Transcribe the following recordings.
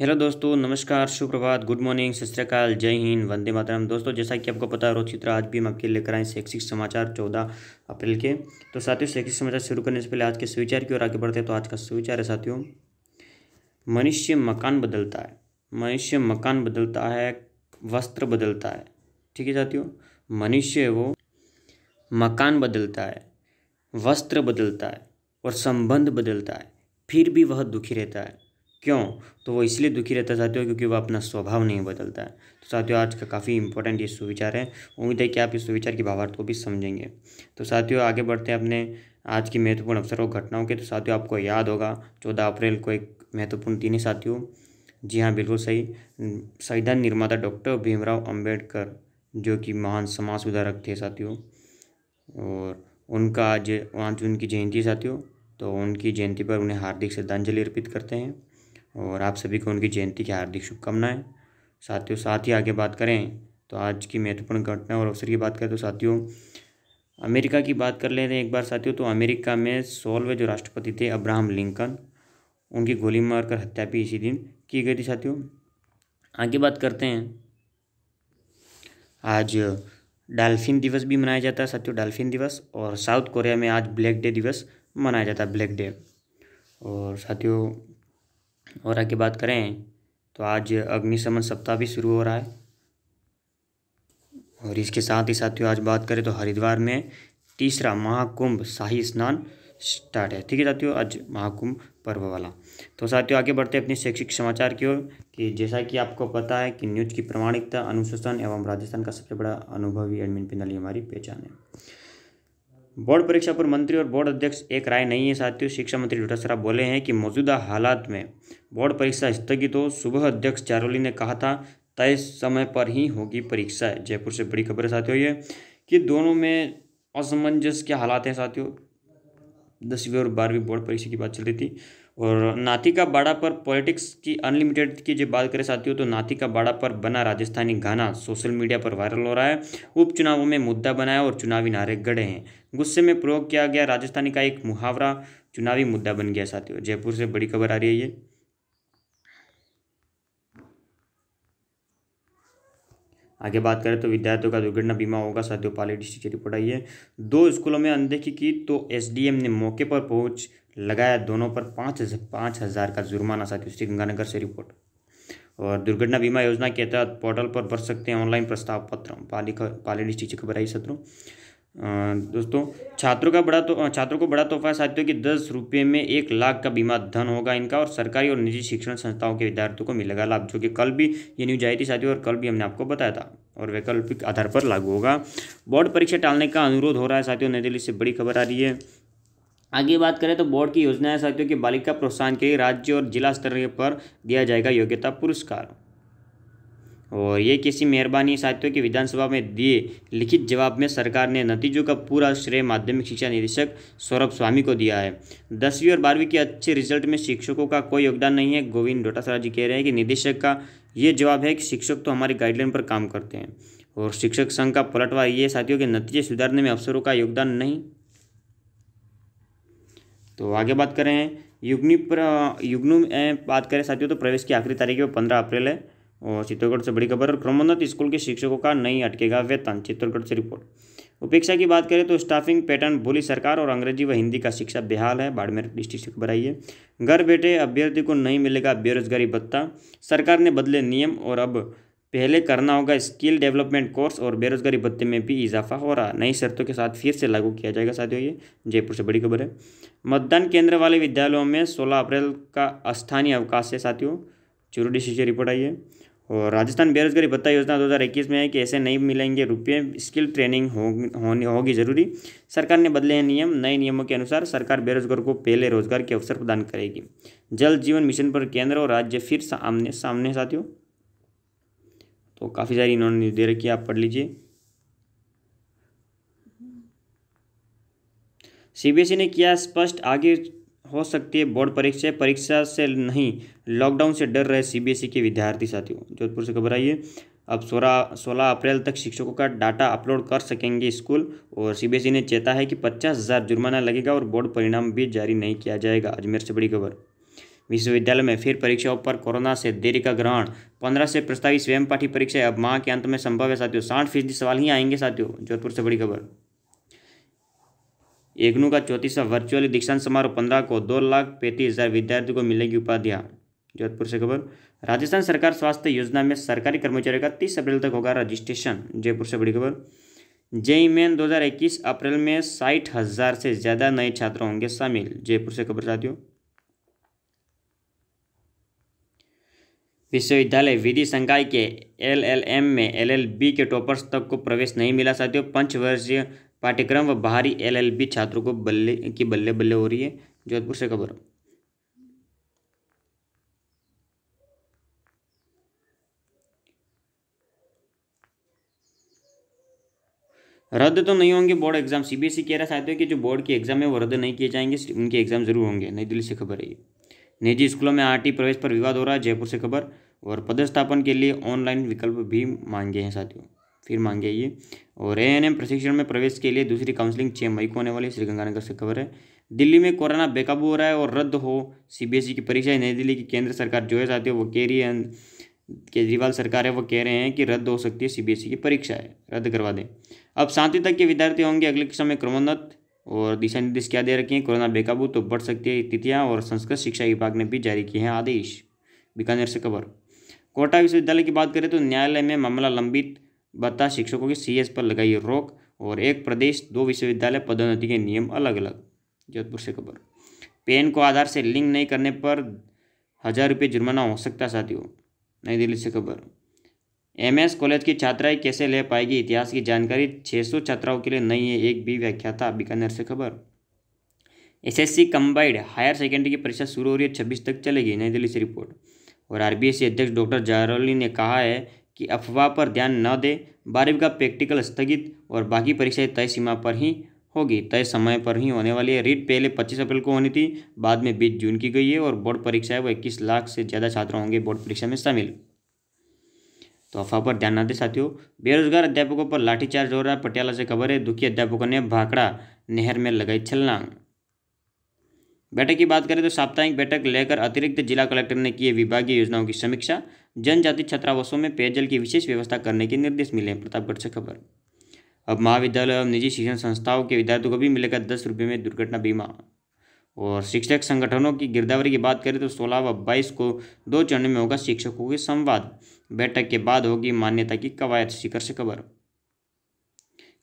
hello दोस्तों नमस्कार सुप्रभात गुड मॉर्निंग सत श्रीकाल जय हिंद वंदे मातरम दोस्तों जैसा कि आपको पता है रोचित्र आज भी हम आपके लेकर आए शैक्षिक समाचार चौदह अप्रैल के तो साथियों शैक्षिक समाचार शुरू करने से पहले आज के सुविचार की ओर आगे बढ़ते हैं तो आज का सुविचार है साथियों मनुष्य मकान बदलता है मनुष्य मकान बदलता है वस्त्र बदलता है ठीक है साथियों मनुष्य वो मकान बदलता है वस्त्र बदलता है और संबंध बदलता है फिर भी वह दुखी रहता है क्यों तो वो इसलिए दुखी रहता है साथियों क्योंकि वो अपना स्वभाव नहीं बदलता है तो साथियों आज का काफ़ी इंपॉर्टेंट ये सुविचार है उम्मीद है कि आप इस सुविचार के भावार्थ को भी समझेंगे तो साथियों आगे बढ़ते हैं अपने आज की महत्वपूर्ण अवसरों और घटनाओं के तो साथियों आपको याद होगा चौदह अप्रैल को एक महत्वपूर्ण दिन है साथियों जी हाँ बिल्कुल सही संविधान निर्माता डॉक्टर भीमराव अम्बेडकर जो कि महान समाज सुधारक थे साथियों और उनका आज जून उनकी जयंती साथियों तो उनकी जयंती पर उन्हें हार्दिक श्रद्धांजलि अर्पित करते हैं और आप सभी को उनकी जयंती की हार्दिक शुभकामनाएँ साथियों साथ ही आगे बात करें तो आज की महत्वपूर्ण घटना और अवसर की बात करें तो साथियों अमेरिका की बात कर लेते हैं एक बार साथियों तो अमेरिका में सोलवे जो राष्ट्रपति थे अब्राहम लिंकन उनकी गोली मारकर हत्या भी इसी दिन की गई थी साथियों आगे बात करते हैं आज डाल्फिन दिवस भी मनाया जाता है साथियों डाल्फिन दिवस और साउथ कोरिया में आज ब्लैक डे दिवस मनाया जाता है ब्लैक डे और साथियों और आगे बात करें तो आज अग्निशमन सप्ताह भी शुरू हो रहा है और इसके साथ ही साथियों आज बात करें तो हरिद्वार में तीसरा महाकुंभ शाही स्नान स्टार्ट है ठीक है साथियों आज महाकुंभ पर्व वाला तो साथियों आगे बढ़ते अपने शैक्षिक समाचार की ओर कि जैसा कि आपको पता है कि न्यूज की प्रमाणिकता अनुशासन एवं राजस्थान का सबसे बड़ा अनुभवी एडमिन पिनल हमारी पहचान है बोर्ड परीक्षा पर मंत्री और बोर्ड अध्यक्ष एक राय नहीं है साथियों शिक्षा मंत्री डोटासरा बोले हैं कि मौजूदा हालात में बोर्ड परीक्षा स्थगित हो सुबह अध्यक्ष चारोली ने कहा था तय समय पर ही होगी परीक्षा जयपुर से बड़ी खबर है साथियों ये कि दोनों में असमंजस के हालात हैं साथियों दसवीं और बारहवीं बोर्ड परीक्षा की बात चल रही थी और नाथी का बाड़ा पर पॉलिटिक्स की अनलिमिटेड की जब बात करें साथियों तो नाथी का बाड़ा पर बना राजस्थानी गाना सोशल मीडिया पर वायरल हो रहा है उपचुनावों में मुद्दा बनाया और चुनावी नारे गढ़े हैं गुस्से में प्रयोग किया गया राजस्थानी का एक मुहावरा चुनावी मुद्दा बन गया साथियों जयपुर से बड़ी खबर आ रही है ये आगे बात करें तो विद्यार्थियों का दुर्घटना बीमा होगा साथियों पाली डिस्ट्रिक्ट की रिपोर्ट आई है दो स्कूलों में अनदेखी की तो एसडीएम ने मौके पर पहुंच लगाया दोनों पर पाँच पाँच हज़ार का जुर्माना साथ श्री गंगानगर से रिपोर्ट और दुर्घटना बीमा योजना के तहत पोर्टल पर भर सकते हैं ऑनलाइन प्रस्ताव पत्र पालिका पाली डिस्ट्रिक्ट की खबर आई सत्रों दोस्तों छात्रों का बड़ा तो छात्रों को बड़ा तोहफा है साथियों कि दस रुपये में एक लाख का बीमा धन होगा इनका और सरकारी और निजी शिक्षण संस्थाओं के विद्यार्थियों को मिलेगा लाभ जो कि कल भी ये न्यूज आई थी साथियों और कल भी हमने आपको बताया था और वैकल्पिक आधार पर लागू होगा बोर्ड परीक्षा टालने का अनुरोध हो रहा है साथियों नई दिल्ली से बड़ी खबर आ रही है आगे बात करें तो बोर्ड की योजना है साथियों की बालिका प्रोत्साहन के लिए राज्य और जिला स्तर पर दिया जाएगा योग्यता पुरस्कार और ये किसी मेहरबानी साथियों की विधानसभा में दिए लिखित जवाब में सरकार ने नतीजों का पूरा श्रेय माध्यमिक शिक्षा निदेशक सौरभ स्वामी को दिया है दसवीं और बारहवीं के अच्छे रिजल्ट में शिक्षकों का कोई योगदान नहीं है गोविंद डोटासरा जी कह रहे हैं कि निदेशक का ये जवाब है कि शिक्षक तो हमारी गाइडलाइन पर काम करते हैं और शिक्षक संघ का पलटवार ये साथियों के नतीजे सुधारने में अफसरों का योगदान नहीं तो आगे बात करें युग्नि पर युग्नु बात करें साथियों तो प्रवेश की आखिरी तारीख पंद्रह अप्रैल है और चित्तौड़गढ़ से बड़ी खबर क्रमोन्नत स्कूल के शिक्षकों का नहीं अटकेगा वेतन चित्तौड़गढ़ से रिपोर्ट उपेक्षा की बात करें तो स्टाफिंग पैटर्न बोली सरकार और अंग्रेजी व हिंदी का शिक्षा बेहाल है बाड़मेर डिस्ट्रिक्ट से खबर आई है घर बैठे अभ्यर्थी को नहीं मिलेगा बेरोजगारी भत्ता सरकार ने बदले नियम और अब पहले करना होगा स्किल डेवलपमेंट कोर्स और बेरोजगारी भत्ते में भी इजाफा हो रहा नई शर्तों के साथ फिर से लागू किया जाएगा साथियों ये जयपुर से बड़ी खबर है मतदान केंद्र वाले विद्यालयों में 16 अप्रैल का स्थानीय अवकाश है साथियों चुरू डिस्ट्रिक्ट से रिपोर्ट आई है और राजस्थान बेरोजगारी भत्ता योजना 2021 में है कि ऐसे नहीं मिलेंगे रुपये स्किल ट्रेनिंग होगी हो, जरूरी सरकार ने बदले हैं नियम नए नियमों के अनुसार सरकार बेरोजगार को पहले रोजगार के अवसर प्रदान करेगी जल जीवन मिशन पर केंद्र और राज्य फिर सामने सामने साथियों तो काफ़ी सारी इन्होंने दे रखी आप पढ़ लीजिए सीबीएसई ने किया स्पष्ट आगे हो सकती है बोर्ड परीक्षा परीक्षा से नहीं लॉकडाउन से डर रहे सीबीएसई e के विद्यार्थी साथियों जोधपुर से खबर है अब सोलह सोलह अप्रैल तक शिक्षकों का डाटा अपलोड कर सकेंगे स्कूल और सीबीएसई e ने चेता है कि पचास हज़ार जुर्माना लगेगा और बोर्ड परिणाम भी जारी नहीं किया जाएगा अजमेर से बड़ी खबर विश्वविद्यालय में फिर परीक्षाओं पर कोरोना से देरी का ग्रहण पंद्रह से प्रस्तावित स्वयं पाठी परीक्षा अब माह के अंत में संभव है साथियों साठ फीसदी सवाल ही आएंगे साथियों जोधपुर से बड़ी खबर एग्नू का चौतीसवा वर्चुअल दीक्षांत समारोह पंद्रह को दो लाख पैंतीस हज़ार विद्यार्थियों को मिलेगी उपाधियां जोधपुर से खबर राजस्थान सरकार स्वास्थ्य योजना में सरकारी कर्मचारियों का तीस अप्रैल तक होगा रजिस्ट्रेशन जयपुर से बड़ी खबर जेई मेन दो अप्रैल में साठ हज़ार से ज़्यादा नए छात्र होंगे शामिल जयपुर से खबर साथियों विश्वविद्यालय विधि संकाय के एलएलएम में एलएलबी के टॉपर्स तक को प्रवेश नहीं मिला साथियों पंचवर्षीय पाठ्यक्रम व बाहरी एलएलबी छात्रों को बल्ले की बल्ले बल्ले हो रही है जोधपुर से खबर रद्द तो नहीं होंगे बोर्ड एग्जाम सीबीएसई कह रहा साथियों कि जो बोर्ड की एग्जाम है वो रद्द नहीं किए जाएंगे उनके एग्जाम जरूर होंगे नई दिल्ली से खबर है निजी स्कूलों में आरटी प्रवेश पर विवाद हो रहा है जयपुर से खबर और पदस्थापन के लिए ऑनलाइन विकल्प भी मांगे हैं साथियों फिर मांगे ये और ए एन एम प्रशिक्षण में प्रवेश के लिए दूसरी काउंसलिंग छः मई को होने वाली श्रीगंगानगर से खबर है दिल्ली में कोरोना बेकाबू हो रहा है और रद्द हो सीबीएसई e की परीक्षाएं नई दिल्ली की केंद्र सरकार जो है चाहती है वो कह रही है केजरीवाल सरकार है वो कह रहे हैं कि रद्द हो सकती है सीबीएसई e की परीक्षा है रद्द करवा दें अब सातवीं तक के विद्यार्थी होंगे अगले कक्षा में क्रमोन्नत और दिशा निर्देश क्या दे रखे हैं कोरोना बेकाबू तो बढ़ सकती है तिथियाँ और संस्कृत शिक्षा विभाग ने भी जारी किए हैं आदेश बीकानेर से खबर कोटा विश्वविद्यालय की बात करें तो न्यायालय में मामला लंबित बता शिक्षकों की सीएस पर लगाई रोक और एक प्रदेश दो विश्वविद्यालय पदोन्नति के नियम अलग अलग जोधपुर से खबर पेन को आधार से लिंक नहीं करने पर हज़ार रुपये जुर्माना हो सकता साथियों नई दिल्ली से खबर एमएस कॉलेज की छात्राएं कैसे ले पाएगी इतिहास की जानकारी 600 छात्राओं के लिए नई है एक भी व्याख्याता बीकानेर से खबर एसएससी कंबाइंड हायर सेकेंडरी की परीक्षा शुरू हो रही है छब्बीस तक चलेगी नई दिल्ली से रिपोर्ट और आरबीएससी अध्यक्ष डॉक्टर जारौली ने कहा है कि अफवाह पर ध्यान न दे बारहवीं का प्रैक्टिकल स्थगित और बाकी परीक्षाएं तय सीमा पर ही होगी तय समय पर ही होने वाली है रीट पहले 25 अप्रैल को होनी थी बाद में बीस जून की गई है और बोर्ड परीक्षाएं वो इक्कीस लाख से ज़्यादा छात्र होंगे बोर्ड परीक्षा में शामिल तो अफवाह पर ध्यान न दे साथियों बेरोजगार अध्यापकों पर लाठीचार्ज हो रहा है पटियाला से खबर है दुखी अध्यापकों ने भाखड़ा नहर में लगाई छलना बैठक की बात करें तो साप्ताहिक बैठक लेकर अतिरिक्त जिला कलेक्टर ने किए विभागीय योजनाओं की समीक्षा जनजाति छात्रावासों में पेयजल की विशेष व्यवस्था करने के निर्देश मिले हैं प्रतापगढ़ से खबर अब महाविद्यालय एवं निजी शिक्षण संस्थाओं के विद्यार्थियों को भी मिलेगा दस रुपये में दुर्घटना बीमा और शिक्षक संगठनों की गिरदावरी की बात करें तो सोलह व बाईस को दो चरण में होगा शिक्षकों के संवाद बैठक के बाद होगी मान्यता की कवायद शिखर से खबर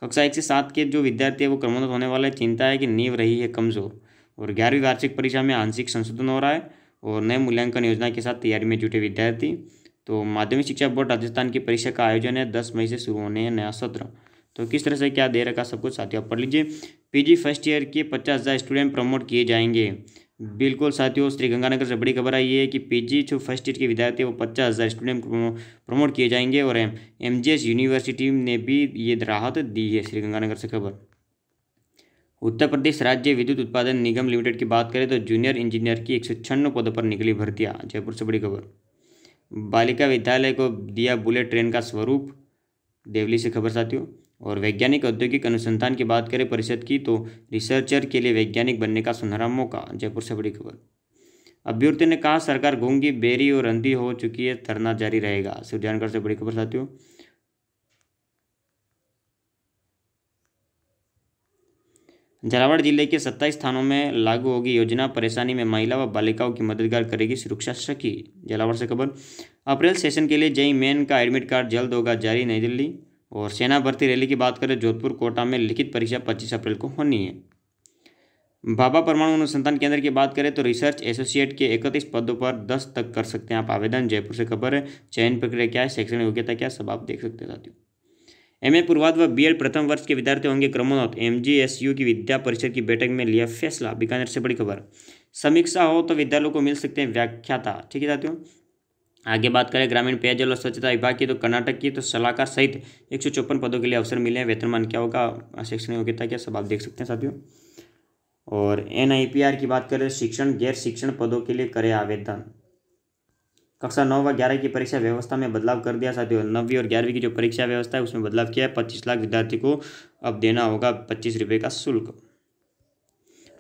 कक्षा एक से सात के जो विद्यार्थी है वो क्रमोन्नत होने वाले चिंता है कि नींव रही है कमज़ोर और ग्यारहवीं वार्षिक परीक्षा में आंशिक संशोधन हो रहा है और नए मूल्यांकन योजना के साथ तैयारी में जुटे विद्यार्थी तो माध्यमिक शिक्षा बोर्ड राजस्थान की परीक्षा का आयोजन है दस मई से शुरू होने हैं नया सत्र तो किस तरह से क्या दे रखा सब कुछ साथियों पढ़ लीजिए पीजी फर्स्ट ईयर के पचास हज़ार स्टूडेंट प्रमोट किए जाएंगे बिल्कुल साथियों श्री गंगानगर से बड़ी खबर आई है कि पीजी जो फर्स्ट ईयर के विद्यार्थी वो पचास हज़ार स्टूडेंट प्रमोट किए जाएंगे और एमजीएस यूनिवर्सिटी ने भी ये राहत दी है श्रीगंगानगर से खबर उत्तर प्रदेश राज्य विद्युत उत्पादन निगम लिमिटेड की बात करें तो जूनियर इंजीनियर की एक सौ छियानवे पदों पर निकली भर्तियां जयपुर से बड़ी खबर बालिका विद्यालय को दिया बुलेट ट्रेन का स्वरूप देवली से खबर साथियों और वैज्ञानिक औद्योगिक अनुसंधान की बात करें परिषद की तो रिसर्चर के लिए वैज्ञानिक बनने का सुनहरा मौका जयपुर से बड़ी खबर अभ्यर्थी ने कहा सरकार घूंगी बेरी और अंधी हो चुकी है धरना जारी रहेगा सुजानगढ़ से बड़ी खबर साथियों झालावाड़ जिले के सत्ताईस थानों में लागू होगी योजना परेशानी में महिला व बालिकाओं की मददगार करेगी सुरक्षा सखी झालावाड़ से खबर अप्रैल सेशन के लिए जई मेन का एडमिट कार्ड जल्द होगा जारी नई दिल्ली और सेना भर्ती रैली की बात करें जोधपुर कोटा में लिखित परीक्षा पच्चीस अप्रैल को होनी है बाबा परमाणु अनुसंधान केंद्र की बात करें तो रिसर्च एसोसिएट के इकतीस पदों पर दस तक कर सकते हैं आप आवेदन जयपुर से खबर है चयन प्रक्रिया क्या है शैक्षणिक योग्यता क्या सब आप देख सकते हैं साथियों एमए पूर्वाध व बीएड प्रथम वर्ष के विद्यार्थी होंगे क्रमोन्नत एमजीएसयू की विद्या परिषद की बैठक में लिया फैसला बीकानेर से बड़ी खबर समीक्षा हो तो विद्यालयों को मिल सकते हैं व्याख्याता ठीक है साथियों आगे बात करें ग्रामीण पेयजल और स्वच्छता विभाग की तो कर्नाटक की तो सलाहकार सहित एक पदों के लिए अवसर मिले हैं वेतनमान क्या होगा शैक्षणिक योग्यता क्या सब आप देख सकते हैं साथियों और एन की बात करें शिक्षण गैर शिक्षण पदों के लिए करें आवेदन कक्षा नौ व ग्यारह की परीक्षा व्यवस्था में बदलाव कर दिया साथियों नवीं और ग्यारहवीं की जो परीक्षा व्यवस्था है उसमें बदलाव किया है पच्चीस लाख विद्यार्थी को अब देना होगा पच्चीस रुपये का शुल्क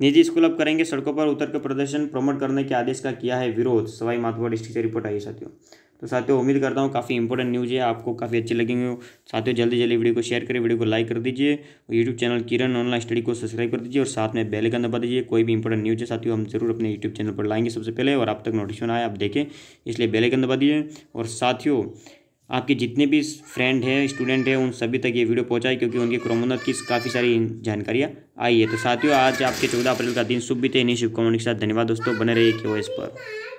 निजी स्कूल अब करेंगे सड़कों पर उतर के प्रदर्शन प्रमोट करने के आदेश का किया है विरोध सवाई माधोपुर डिस्ट्रिक्ट से रिपोर्ट आई साथियों तो साथियों उम्मीद करता हूँ काफ़ी इंपॉर्टेंट न्यूज़ है आपको काफ़ी अच्छी हो साथियों जल्दी जल्दी वीडियो को शेयर करें वीडियो को लाइक कर दीजिए और YouTube channel Kiran online study को सब्सक्राइब कर दीजिए और साथ में बेल का दबा दीजिए कोई भी इंपॉर्टेंट न्यूज़ है साथियों हम जरूर अपने यूट्यूब चैनल पर लाएंगे सबसे पहले और आप तक नोटिफिकेशन आए आप देखें इसलिए बेलाइकन दबा दीजिए और साथियों आपके जितने भी फ्रेंड हैं स्टूडेंट हैं उन सभी तक ये वीडियो पहुँचाए क्योंकि उनके क्रोमोन्नत की काफ़ी सारी जानकारियाँ आई है तो साथियों आज आपके चौदह अप्रैल का दिन शुभ भी थे इन्हीं शुभकामनाओं के साथ धन्यवाद दोस्तों बने रहिए के पर